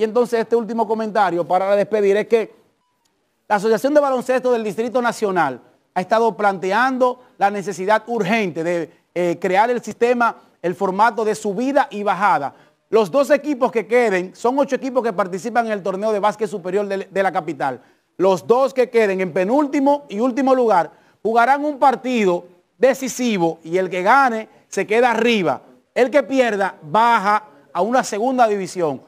Y entonces este último comentario para despedir es que la Asociación de Baloncesto del Distrito Nacional ha estado planteando la necesidad urgente de eh, crear el sistema, el formato de subida y bajada. Los dos equipos que queden, son ocho equipos que participan en el torneo de básquet superior de la capital. Los dos que queden en penúltimo y último lugar jugarán un partido decisivo y el que gane se queda arriba. El que pierda baja a una segunda división.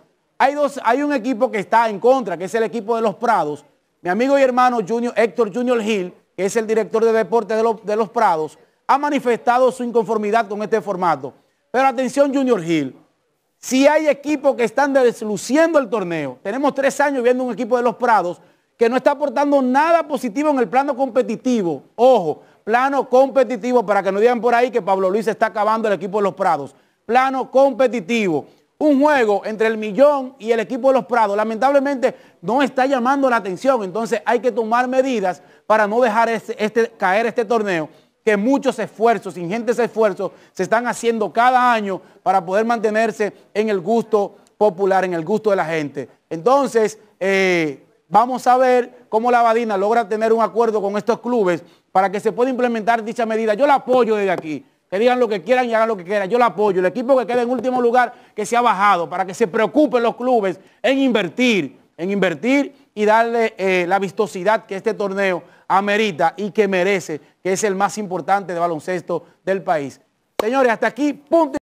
Hay, un equipo que está en contra, que es el equipo de los Prados. Mi amigo y hermano Junior, Héctor Junior Hill, que es el director de deporte de, los Prados, ha manifestado su inconformidad con este formato. Pero atención Junior Hill, si hay equipos que están desluciendo el torneo, tenemos tres años viendo un equipo de los Prados que no está aportando nada positivo en el plano competitivo. Ojo, plano competitivo, para que no digan por ahí que Pablo Luis está acabando el equipo de los Prados. Plano competitivo un juego entre el Millón y el equipo de los Prados, lamentablemente no está llamando la atención. Entonces hay que tomar medidas para no dejar este, este, caer este torneo, que muchos esfuerzos, ingentes esfuerzos, se están haciendo cada año para poder mantenerse en el gusto popular, en el gusto de la gente. Entonces, eh, vamos a ver cómo la Badina logra tener un acuerdo con estos clubes para que se pueda implementar dicha medida. Yo la apoyo desde aquí que digan lo que quieran y hagan lo que quieran. Yo lo apoyo. El equipo que queda en último lugar, que se ha bajado, para que se preocupen los clubes en invertir, en invertir y darle eh, la vistosidad que este torneo amerita y que merece, que es el más importante de baloncesto del país. Señores, hasta aquí, punto.